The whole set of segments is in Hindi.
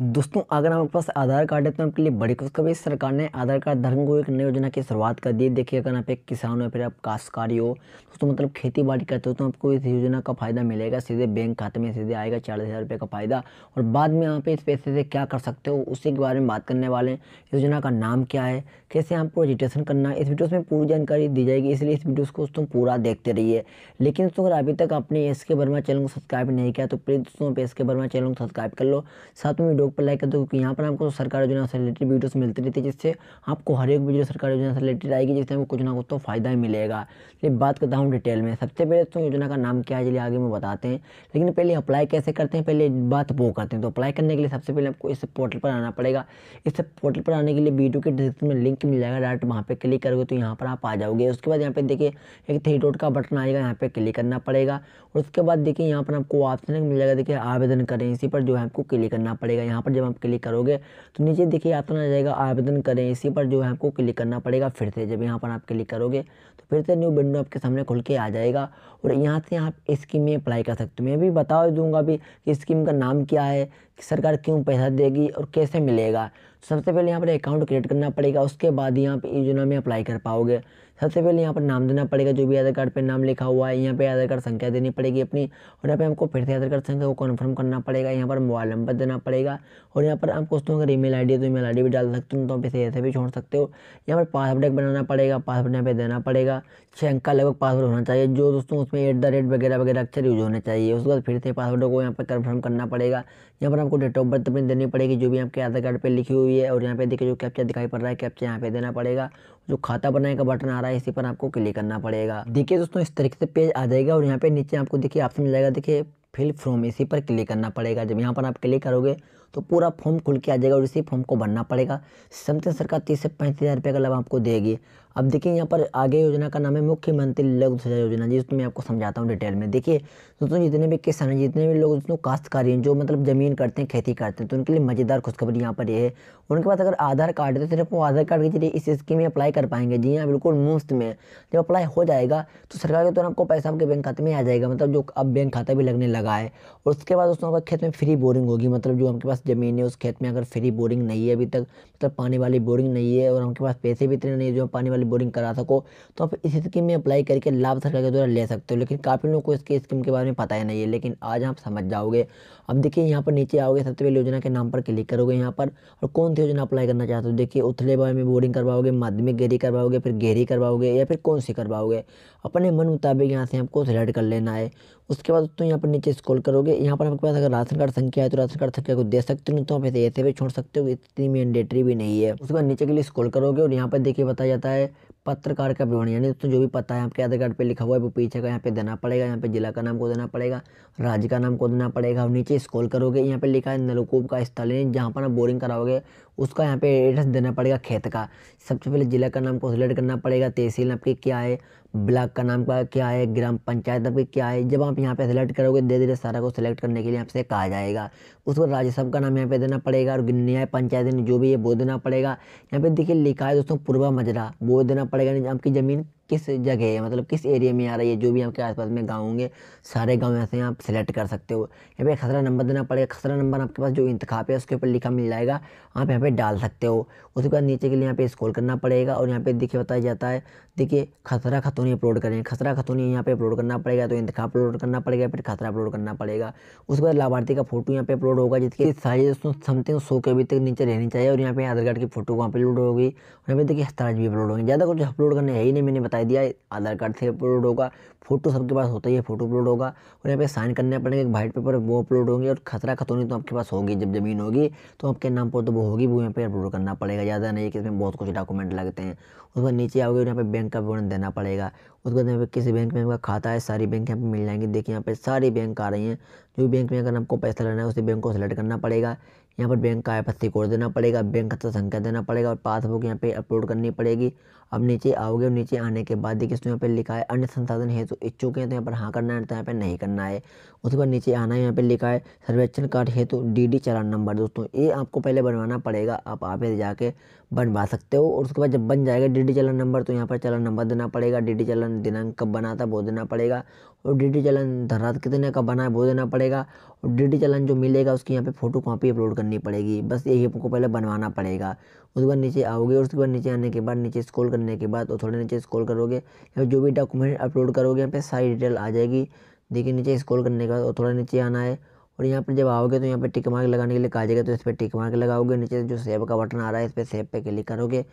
दोस्तों अगर हमारे पास आधार कार्ड है तो आपके लिए बड़ी खुशखबरी सरकार ने आधार कार्ड धारकों को एक नई योजना की शुरुआत कर दी देखिए अगर आप एक किसान हो फिर आप काश्तकारी हो दोस्तों मतलब खेती बाड़ी करते हो तो आपको इस योजना का फायदा मिलेगा सीधे बैंक खाते में सीधे आएगा चालीस हज़ार रुपये का फ़ायदा और बाद में आप इस पैसे से क्या कर सकते हो उसी के बारे में बात करने वाले हैं योजना का नाम क्या है कैसे आपको रजिस्ट्रेशन करना है इस वीडियो में पूरी जानकारी दी जाएगी इसलिए इस वीडियो को दोस्तों पूरा देखते रहिए लेकिन दोस्तों अगर अभी तक आपने एस के वर्मा चैनल को सब्सक्राइब नहीं किया तो प्लीज़ दोस्तों एस के वर्मा चैनल को सब्सक्राइब कर लो साथ में वीडियो पर लाइक कर दो तो क्योंकि यहाँ पर आपको सरकार योजना से रिलेटेड वीडियोस मिलती रहती है जिससे आपको हर एक वीडियो सरकार योजना से रिलेटेड आएगी जिससे आपको कुछ ना कुछ तो फ़ायदा ही मिलेगा चलिए बात करता हूँ डिटेल में सबसे पहले तो योजना का नाम क्या है चलिए आगे में बताते हैं लेकिन पहले अप्लाई कैसे करते हैं पहले बात वो करते हैं तो अप्लाई करने के लिए सबसे पहले आपको इस पोर्टल पर आना पड़ेगा इस पोर्टल पर आने के लिए वीडियो के डिस्क्रिप्शन में लिंक मिल जाएगा डायरेक्ट वहाँ पर क्लिक करोगे तो यहाँ पर आप आ जाओगे उसके बाद यहाँ पर देखिए एक थ्री डॉट का बटन आएगा यहाँ पर क्लिक करना पड़ेगा और उसके बाद देखिए यहाँ पर आपको ऑप्शन मिल जाएगा देखिए आवेदन करें इसी पर जो है आपको क्लिक करना पड़ेगा यहाँ पर जब आप क्लिक करोगे तो नीचे देखिए ऑप्शन आ जाएगा आवेदन करें इसी पर जो है आपको क्लिक करना पड़ेगा फिर से जब यहाँ पर आप क्लिक करोगे तो फिर से न्यू विंडो आपके सामने खुल के आ जाएगा और यहाँ से आप स्कीम में अप्लाई कर सकते हो मैं भी बता दूंगा भी कि स्कीम का नाम क्या है कि सरकार क्यों पैसा देगी और कैसे मिलेगा सबसे पहले यहाँ पर अकाउंट क्रिएट करना पड़ेगा उसके बाद यहाँ पर योजना में अप्लाई कर पाओगे सबसे पहले यहाँ पर नाम देना पड़ेगा जो भी आधार कार्ड पर नाम लिखा हुआ है यहाँ पर आधार कार्ड संख्या देनी पड़ेगी अपनी और यहाँ पर हमको फिर से आधार कार्ड संख्या को कन्फर्म करना पड़ेगा यहाँ पर मोबाइल नंबर देना पड़ेगा और यहाँ पर आप कुछ तो अगर ईमेल आई तो ईमेल मेल भी डाल सकते हो तो आप इसे ऐसे भी छोड़ सकते हो यहाँ पर पासवर्ड बनाना पड़ेगा पासवर्ड यहाँ पर देना पड़ेगा छः अंक का लगभग पासवर्ड होना चाहिए जो दोस्तों उसमें एट द रेट वगैरह वगैरह अक्षर यूज होने चाहिए उसके बाद फिर से पासवर्ड को यहाँ पर कन्फर्म करना पड़ेगा यहाँ पर आपको डेट ऑफ बर्थ अपनी देनी पड़ेगी जो भी आपके आधार कार्ड पर लिखी हुई है और यहाँ पे देखिए जो कैप्चा दिखाई पड़ रहा है कैप्चा यहाँ पे देना पड़ेगा जो खाता बनाने का बटन आ रहा है इसी पर आपको क्लिक करना पड़ेगा देखिए दोस्तों इस तरीके से पेज आ जाएगा और यहाँ पे नीचे आपको देखिए ऑप्शन मिल जाएगा देखिए फिल फ्रॉम इसी पर क्लिक करना पड़ेगा जब यहाँ पर आप क्लिक करोगे तो पूरा फॉर्म खुल के आ जाएगा और इसी फॉर्म को भरना पड़ेगा समथिंग सरकार तीस से पैंतीस हज़ार रुपये का लाभ आपको देगी अब देखिए यहाँ पर आगे योजना का नाम है मुख्यमंत्री लघु सिंचाई योजना तो मैं आपको समझाता हूँ डिटेल में देखिए दोस्तों जितने भी किसान हैं जितने भी लोग दोस्तों काश्तकारी हैं जो मतलब ज़मीन करते हैं खेती करते हैं तो उनके लिए मज़ेदार खुशखबरी यहाँ पर ये है उनके पास अगर आधार कार्ड है तो सिर्फ वो आधार कार्ड के जरिए इस स्कीम में अप्लाई कर पाएंगे जी हाँ बिल्कुल मुफ्त में जब अप्लाई हो जाएगा तो सरकार के तौर आपको पैसा आपके बैंक खाते में आ जाएगा मतलब जो अब बैंक खाता भी लगने लगा है और उसके बाद दोस्तों आपका खेत में फ्री बोरिंग होगी मतलब जो आपके पास ज़मीन है उस खेत में अगर फ्री बोरिंग नहीं है अभी तक मतलब पानी वाली बोरिंग नहीं है और उनके पास पैसे भी इतने नहीं है जो पानी वाली बोरिंग करा सको तो आप इस स्कीम में अप्लाई करके लाभ सरकार के द्वारा ले सकते हो लेकिन काफ़ी लोगों को इसकी स्कीम के बारे में पता ही नहीं है लेकिन आज आप समझ जाओगे अब देखिए यहाँ पर नीचे आओगे सबसे पहले योजना के नाम पर क्लिक करोगे यहाँ पर और कौन सी योजना अप्लाई करना चाहते हो देखिए उथले बारे में बोरिंग करवाओगे माध्यमिक गहरी करवाओगे फिर गहरी करवाओगे या फिर कौन सी करवाओगे अपने मन मुताबिक यहाँ से आपको सिलेक्ट कर लेना है उसके बाद दोस्तों यहाँ पर नीचे स्क्रॉल करोगे यहाँ पर आपके पास अगर राशन कार्ड संख्या है तो राशन कार्ड संख्या को दे सकते हो तो आप ऐसे ऐसे भी छोड़ सकते हो इतनी मैंडेटरी भी नहीं है उसके बाद नीचे के लिए स्क्रॉल करोगे और यहाँ पर देखिए बताया जाता है पत्रकार का विवरण यानी दोस्तों जो भी पता है आपके आधार कार्ड पर लिखा हुआ है वो पीछे का यहाँ पे देना पड़ेगा यहाँ पे जिला का नाम को देना पड़ेगा राज्य का नाम को देना पड़ेगा और नीचे स्क्रॉल करोगे यहाँ पे लिखा है नलकूप का स्थल यानी जहाँ पर आप बोरिंग कराओगे उसका यहाँ पे एड्रेस देना पड़ेगा खेत का सबसे पहले जिला का नाम को सिलेक्ट करना पड़ेगा तहसील आपकी क्या है ब्लॉक का नाम का क्या है ग्राम पंचायत का क्या है जब आप यहाँ पे सेलेक्ट करोगे धीरे धीरे सारा को सिलेक्ट करने के लिए आपसे कहा जाएगा उसको राज्यसभा का नाम यहाँ पे देना पड़ेगा और न्याय पंचायत जो भी है वो देना पड़ेगा यहाँ पे देखिए लिखा है दोस्तों पूर्वा मजरा वो देना पड़ेगा आपकी ज़मीन किस जगह है मतलब किस एरिया में आ रही है जो भी आपके आसपास में गाँव होंगे सारे गाँव ऐसे आप सेलेक्ट कर सकते हो यहाँ पे खसरा नंबर देना पड़ेगा खसरा नंबर आपके पास जो इंतखा है उसके ऊपर लिखा मिल जाएगा आप यहाँ पे डाल सकते हो उसके बाद नीचे के लिए यहाँ पे स्क्रॉल करना पड़ेगा और यहाँ पे देखिए बताया जाता है देखिए खसरा खतौनी अपलोड करें खसरा खतौनी यहाँ पे अपलोड करना पड़ेगा तो इंतखा अपलोड करना पड़ेगा फिर खसरा अपलोड करना पड़ेगा उसके बाद लाभार्थी का फोटो यहाँ पे अपलोड होगा जिसकी साइज दोस्तों समथिंग सौ के अभी तक नीचे रहनी चाहिए और यहाँ पे आधार कार्ड की फोटो वहाँ पर अपलोड होगी और यहाँ पे देखिए हस्ताराज भी अपलोड होंगे ज़्यादा कुछ अपलोड करने है ही नहीं मैंने बता दिया आधार कार्ड से अपलोड होगा फोटो सबके पास होता ही है फोटो अपलोड होगा और यहाँ पे साइन करने पड़ेंगे वाइट पेपर वो अपलोड होंगे और खतरा खतौनी तो आपके पास होगी जब ज़मीन होगी तो आपके नाम पर तो वो होगी वो यहाँ पे अपलोड करना पड़ेगा ज़्यादा नहीं कि इसमें बहुत कुछ डॉक्यूमेंट लगते हैं उसके बाद नीचे आओगे यहाँ पे बैंक का विवरण देना पड़ेगा उसके बाद यहाँ पे किसी बैंक में आपका खाता है सारी बैंक यहाँ पे मिल जाएंगी देखिए यहाँ पे सारी बैंक आ रही हैं जो बैंक में अगर आपको पैसा लेना है उसी बैंक को सेलेक्ट करना पड़ेगा यहाँ पर बैंक का आई कोड देना पड़ेगा बैंक खाता संख्या देना पड़ेगा और पासबुक यहाँ पे अपलोड करनी पड़ेगी अब नीचे आओगे और नीचे आने के बाद देखिए यहाँ पे लिखा है अन्य संसाधन है तो इच्छुक हैं तो यहाँ पर हाँ करना है तो यहाँ पर नहीं करना है उसके बाद नीचे आना है यहाँ पे लिखा है सर्वेक्षण कार्ड है तो डी डी चालान नंबर दोस्तों ये आपको पहले बनवाना पड़ेगा आप आप जाके बनवा सकते हो और उसके बाद जब बन जाएगा डी डी चालान नंबर तो यहाँ पर चालान नंबर देना पड़ेगा डी डी चालान दिनांक कब बना था वो देना पड़ेगा और डीडी चलन धरात कितने का बना है वो देना पड़ेगा और डीडी चलन जो मिलेगा उसकी यहाँ पे फोटो कॉपी अपलोड करनी पड़ेगी बस यही आपको पहले बनवाना पड़ेगा उसके बाद नीचे आओगे और उसके बाद नीचे आने के बाद नीचे स्क्रॉल करने के बाद और थोड़े नीचे स्क्रॉल करोगे यहाँ जो भी डॉक्यूमेंट अपलोड करोगे यहाँ पे सारी डिटेल आ जाएगी देखिए नीचे स्क्रॉल करने के बाद और थोड़ा नीचे आना है और यहाँ पर जब आओगे तो यहाँ पे टिक मार्क लगाने के लिए कहा जाएगा तो इस पर टिक मार्क लगाओगे नीचे जो सेव का बटन आ रहा है इस पर सेव पे क्लिक करोगे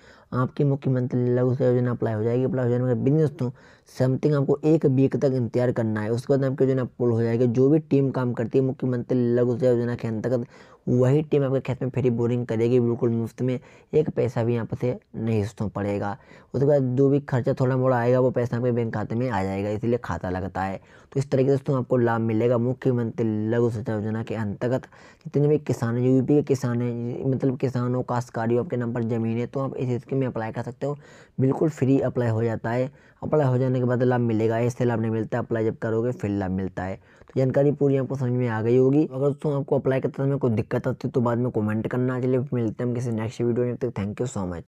आपकी मुख्यमंत्री लघु सेवा योजना अप्लाई हो जाएगी अप्लाई हो जाने का बिजनेस तो समथिंग आपको एक वीक तक इंतजार करना है उसके बाद आपकी योजना पुल हो जाएगी जो भी टीम काम करती है मुख्यमंत्री लघु सेवा योजना के अंतर्गत वही टीम आपके खेत में फ्री बोरिंग करेगी बिल्कुल मुफ्त में एक पैसा भी यहाँ पर से नहीं सोचना पड़ेगा उसके बाद जो भी खर्चा थोड़ा मोड़ा आएगा वो पैसा आपके बैंक खाते में आ जाएगा इसलिए खाता लगता है तो इस तरीके से दोस्तों आपको लाभ मिलेगा मुख्यमंत्री लघु सिंचाई योजना के अंतर्गत जितने भी किसान हैं यूपी के किसान हैं मतलब किसानों काश्तकारियों आपके नाम पर ज़मीन है तो आप इस स्कीम में अप्लाई कर सकते हो बिल्कुल फ्री अप्लाई हो जाता है अप्लाई हो जाने के बाद लाभ मिलेगा ऐसे लाभ नहीं मिलता अप्लाई जब करोगे फिर लाभ मिलता है तो जानकारी पूरी आपको समझ में आ गई होगी अगर दोस्तों आपको अप्लाई करते समय कोई दिक्कत आती है तो बाद में कमेंट करना चलिए मिलते हैं किसी नेक्स्ट वीडियो में तक थैंक यू सो मच